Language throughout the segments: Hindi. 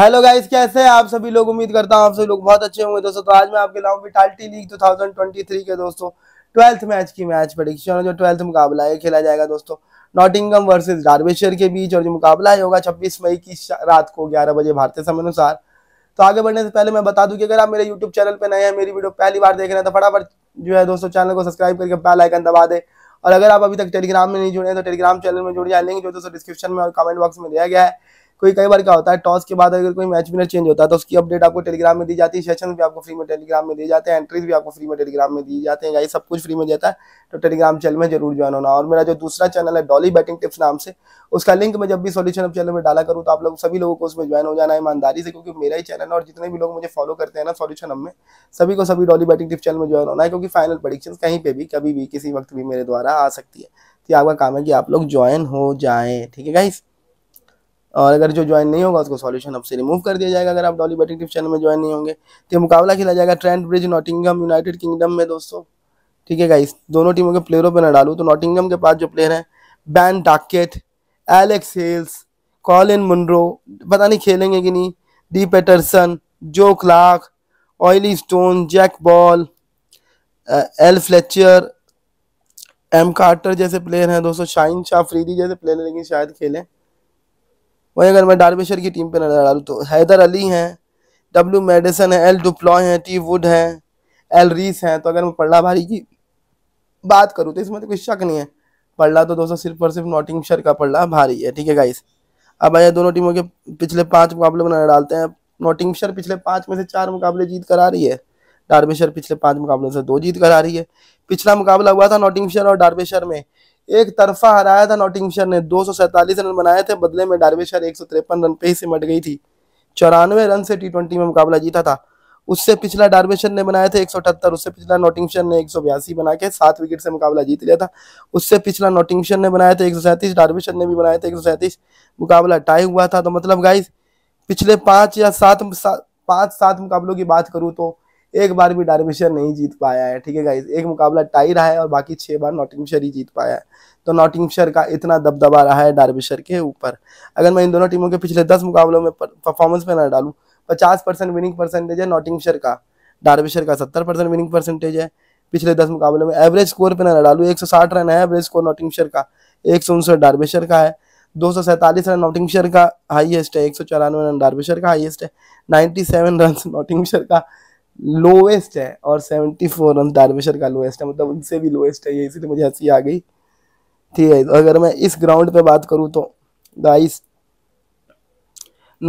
हेलो गाइस कैसे हैं आप सभी लोग उम्मीद करता हूं आप सभी लोग बहुत अच्छे होंगे दोस्तों तो आज मैं आपके लाऊं विटालिटी लीग 2023 के दोस्तों ट्वेल्थ मैच की मैच प्रडिक्शन जो ट्वेल्थ मुकाबला है खेला जाएगा दोस्तों नॉटिंगम वर्सेस गार्बेशर के बीच और जो मुकाबला है होगा छब्बीस मई की रात को ग्यारह बजे भारतीय समय अनुसार तो आगे बढ़ने से पहले मैं बता दूँ कि अगर आप मेरे यूट्यूब चैनल पर नए हैं मेरी वीडियो पहली बार देख रहे हैं तो फटाफट जो है दोस्तों चैनल को सब्सक्राइब करके बेल आइकन दबा दें और अगर आप अभी तक टेलीग्राम में नहीं जुड़े हैं तो टेलीग्राम चैनल में जुड़ जाए लिंक जो दोस्तों डिस्क्रिप्शन में और कमेंट बॉक्स में दिया गया है कोई कई बार क्या होता है टॉस के बाद अगर कोई मैच विनर चेंज होता है तो उसकी अपडेट आपको टेलीग्राम में दी जाती है सेशन भी आपको फ्री में टेलीग्राम में दिए जाते हैं एंट्रीज भी आपको फ्री में टेलीग्राम में दी जाते हैं या सब कुछ फ्री में देता है तो टेलीग्राम चैनल में जरूर ज्वाइन होना और मेरा जो दूसरा चैनल है डॉली बैटिंग टिप्स नाम से उसका लिंक मैं जब भी सोल्यूशन अब चैनल में डाला करूँ तो आप लोग सभी लोगों को उसमें ज्वाइन हो जाना है ईमानदारी से क्योंकि मेरा ही चैनल है और जितने भी लोग मुझे फॉलो करते हैं ना सोल्यूशन में सभी को सभी डॉली बैटिंग टिप्स चैनल में ज्वाइन होना है क्योंकि फाइनल प्रडिक्शन कहीं पर भी कभी भी किसी वक्त भी मेरे द्वारा आ सकती है तो आपका काम है कि आप लोग ज्वाइन हो जाए ठीक है गाइस और अगर जो ज्वाइन नहीं होगा उसको सॉल्यूशन आपसे रिमूव कर दिया जाएगा अगर आप डॉली बैटिंग टिप चैनल में ज्वाइन नहीं होंगे तो मुकाबला खेला जाएगा Trent Bridge Nottingham United Kingdom में दोस्तों ठीक है गाइस दोनों टीमों के प्लेयरों पर ना डालू तो नॉटिंगम के पास जो प्लेयर हैं Ben Duckett Alex Hales Colin Munro पता नहीं खेलेंगे कि नहीं D Paterson Joe Clarke Olly Stone Jake Ball L Fletcher M Carter जैसे प्लेयर हैं दोस्तों शाइन शाह फ्रीदी जैसे प्लेयर लेकिन शायद खेलें वहीं अगर मैं डारविशर की टीम पे नजर डालूँ तो हैदर अली हैं डब्ल्यू मेडिसन है एल डुप्लॉय हैं टी वुड हैं एल रीस हैं तो अगर मैं पढ़ला भारी की बात करूँ तो इसमें तो कोई शक नहीं है पढ़ला तो दोस्तों सिर्फ और सिर्फ शर का पढ़ला भारी है ठीक है गाइस अब आइए दोनों टीमों के पिछले पाँच मुकाबले में नजर डालते हैं शर पिछले पाँच में से चार मुकाबले जीत कर आ रही है डार्बेशर पिछले पाँच मुकाबलों से दो जीत कर आ रही है पिछला मुकाबला हुआ था शर और डार्बेशर में एक तरफा हराया था नॉटिंगशर ने दो रन बनाए थे बदले में डारवेशर एक रन पे ही सिमट गई थी चौरानवे रन से टी में मुकाबला जीता था उससे पिछला डारवेशर ने बनाए थे एक उससे पिछला नॉटिंगशर ने एक बना के सात विकेट से मुकाबला जीत लिया था उससे पिछला नॉटिंगशर ने बनाए थे एक डारवेशर ने भी बनाए थे एक मुकाबला टाई हुआ था तो मतलब गाइज पिछले पांच या सात सा, पांच सात मुकाबलों की बात करूं तो एक बार भी डारविशर नहीं जीत पाया है ठीक है गाइज एक मुकाबला टाई रहा है और बाकी छः बार नॉटिंगशर ही जीत पाया है तो नॉटिंगशर का इतना दबदबा रहा है डारविशर के ऊपर अगर मैं इन दोनों टीमों के पिछले दस मुकाबलों में परफॉर्मेंस पर ना डालूँ पचास परसेंट विनिंग परसेंटेज है नॉटिंगशर का डारविशर का सत्तर परसेंट विनिंग परसेंटेज है पिछले दस मुकाबले में एवरेज स्कोर पे ना डालू साठ रन है एवरेज स्कोर नॉटिंगशर का एक सौ डारविशर का है दो सौ सैंतालीस रन नॉटिंगशर का हाईएस्ट है एक सौ चौरानवे रन डारविशर का हाईएस्ट है सेवन रन नॉटिंगशर का लोएस्ट है और फोर रन दारवेशर का लोएस्ट है मतलब उनसे भी लोएस्ट है ये इसीलिए मुझे हंसी आ गई ठीक है अगर मैं इस ग्राउंड पे बात करूँ तो गाइस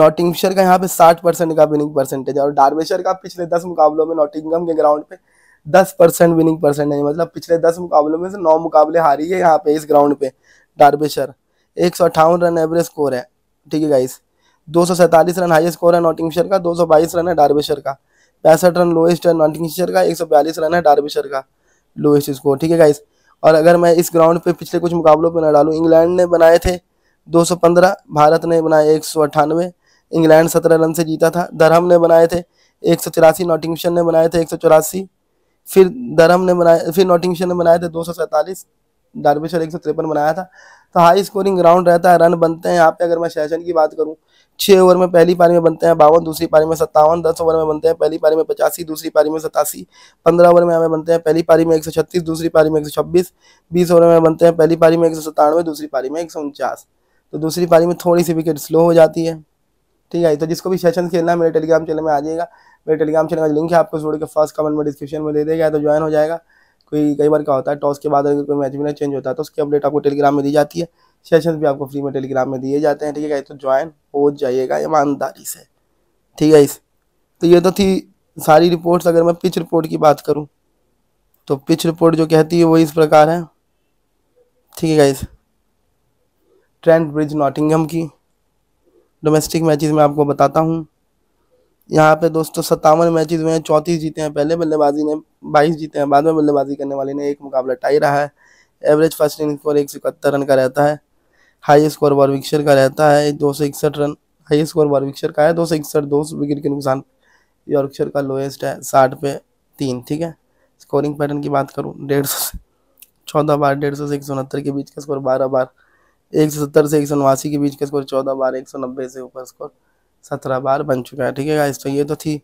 नॉटिंगशर का यहाँ पे साठ परसेंट का विनिंग परसेंटेज है और डारवेशर का पिछले दस मुकाबलों में नॉटिंगम के ग्राउंड पे दस परसेंट विनिंग परसेंटेज मतलब पिछले दस मुकाबलों में से नौ मुकाबले हारी है यहाँ पे इस ग्राउंड पे डारवेशर एक सौ रन एवरेज स्कोर है ठीक है गाइस दो सौ रन हाई स्कोर है नॉटिंगशर का दो सौ बाईस रन है डारवेशर का पैंसठ रन लोएस्ट है किंगशर का एक सौ बयालीस रन है डारबिशर का लोएस्ट स्कोर ठीक है गाइस और अगर मैं इस ग्राउंड पे पिछले कुछ मुकाबलों पे ना डालूँ इंग्लैंड ने बनाए थे पंद्रह भारत ने बनाए एक इंग्लैंड सत्रह रन से जीता था धरम ने बनाए थे एक सौ तिरासी नॉटिंगशन ने बनाए थे एक सौ चौरासी फिर धरम ने बनाए फिर नॉटिंगशन ने बनाए थे दो सौ सैंतालीस डारबिशर एक सौ तिरपन बनाया था तो हाई स्कोरिंग ग्राउंड रहता है रन बनते हैं यहाँ पे अगर मैं सेशन की बात करूँ छः ओवर में पहली पारी में बनते हैं बावन दूसरी पारी में सत्तावन दस ओवर में बनते हैं पहली पारी में पचासी दूसरी पारी में सतासी पंद्रह ओवर में हमें बनते हैं पहली पारी में एक सौ छत्तीस दूसरी पारी में एक सौ छब्बीस बीस ओवर में बनते हैं पहली पारी में एक सौ सतानवे दूसरी पारी में एक सौ उनचास तो दूसरी पारी में थोड़ी सी विकेट स्लो हो जाती है ठीक है तो जिसको भी सेशन खेलना है मेरे टेलीग्राम चैनल में आ जाएगा मेरे टेलीग्राम चैनल का लिंक है आपको जोड़ के फर्स्ट कमेंट में डिस्क्रिप्शन में दे देगा तो ज्वाइन हो जाएगा कोई कई बार क्या होता है टॉस के बाद अगर कोई मैच ना चेंज होता है तो उसकी अपडेट आपको टेलीग्राम में दी जाती है सेशन भी आपको फ्री में टेलीग्राम में दिए जाते हैं ठीक है तो ज्वाइन हो जाइएगा ईमानदारी से ठीक है इस तो ये तो थी सारी रिपोर्ट्स अगर मैं पिच रिपोर्ट की बात करूँ तो पिच रिपोर्ट जो कहती है वो इस प्रकार है ठीक है इस ट्रेंड ब्रिज नॉटिंगम की डोमेस्टिक मैचेस में आपको बताता हूँ यहाँ पे दोस्तों सत्तावन मैचेस में चौंतीस जीते हैं पहले बल्लेबाजी ने बाईस जीते हैं बाद में बल्लेबाजी करने वाले ने एक मुकाबला टाई रहा है एवरेज फर्स्ट इनिंग स्कोर एक सौ इकहत्तर रन का रहता है हाई स्कोर बारविक्शर का रहता है दो सौ इकसठ रन हाई स्कोर बारविक्शर का है दो सौ इकसठ दो सौ विकेट के नुकसान यॉर्कशर का लोएस्ट है साठ पे तीन ठीक है स्कोरिंग पैटर्न की बात करूँ डेढ़ सौ से चौदह बार डेढ़ सौ से एक सौ उनहत्तर के बीच का स्कोर बारह बार एक सौ सत्तर से एक सौ उनवासी के बीच का स्कोर चौदह बार एक सौ नब्बे से ऊपर स्कोर सत्रह बार बन चुका है ठीक है गाइस तो ये तो थी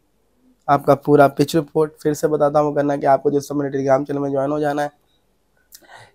आपका पूरा पिच रिपोर्ट फिर से बताता हूँ करना कि आपको जिस समय टेलीग्राम चैनल में ज्वाइन हो जाना है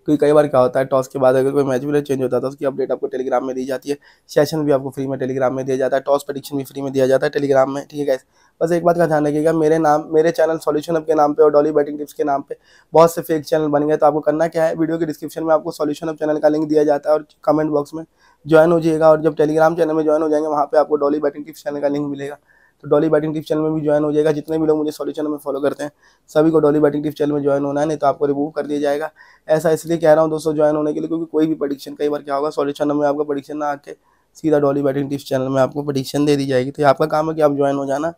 क्योंकि कई बार क्या होता है टॉस के बाद अगर कोई मैच भी चेंज होता है तो उसकी अपडेट आपको टेलीग्राम में दी जाती है सेशन भी आपको फ्री में टेलीग्राम में दिया जाता है टॉस प्रडिक्शन भी फ्री में दिया जाता है टेलीग्राम में ठीक है बस एक बात का ध्यान रखिएगा मेरे नाम मेरे चैनल सॉल्यूशन अप के नाम पे और डॉली बैटिंग टिप्स के नाम पे बहुत से फेक चैनल बन गए तो आपको करना क्या है वीडियो के डिस्क्रिप्शन में आपको सॉल्यूशन अप चैनल का लिंक दिया जाता है और कमेंट बॉक्स में ज्वाइन हो जाएगा और जब टेलीग्राम चैनल में ज्वाइन हो जाएंगे वहाँ पर आपको डॉली बैटिंग टिप्स चैनल का लिंक मिलेगा तो डॉली बैटिंग टिप चैनल में भी ज्वाइन हो जाएगा जितने भी लोग मुझे चैनल में फॉलो करते हैं सभी को डॉली बैटिंग टिप्स चैनल में ज्वाइन होना है नहीं तो आपको रिमूव कर दिया जाएगा ऐसा इसलिए कह रहा हूँ दोस्तों ज्वाइन होने के लिए क्योंकि कोई भी प्रडिक्शन कई बार क्या होगा सॉल्यूशन में आपका प्रडिक्शन ना आके सीधा डॉली बैटिंग टिप्स चैनल में आपको प्रडिक्शन दे दी जाएगी तो आपका काम है कि आप ज्वाइन हो जाना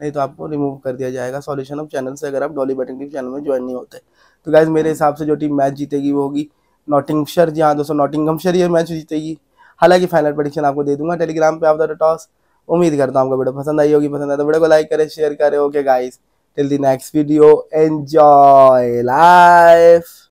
नहीं तो आपको रिमूव कर दिया जाएगा सॉल्यूशन ऑफ चैनल से अगर आप डॉली बैटिंग टीम चैनल में ज्वाइन नहीं होते तो गैज मेरे हिसाब से जो टीम मैच जीतेगी वो होगी नॉटिंगशर जी हाँ दोस्तों नॉटिंगमशर ये मैच जीतेगी हालांकि फाइनल प्रडिक्शन आपको दे दूंगा टेलीग्राम पे आप द टॉस उम्मीद करता हूँ आपको वीडियो पसंद आई होगी पसंद आए तो वीडियो को लाइक करें शेयर करें okay guys till the next video enjoy life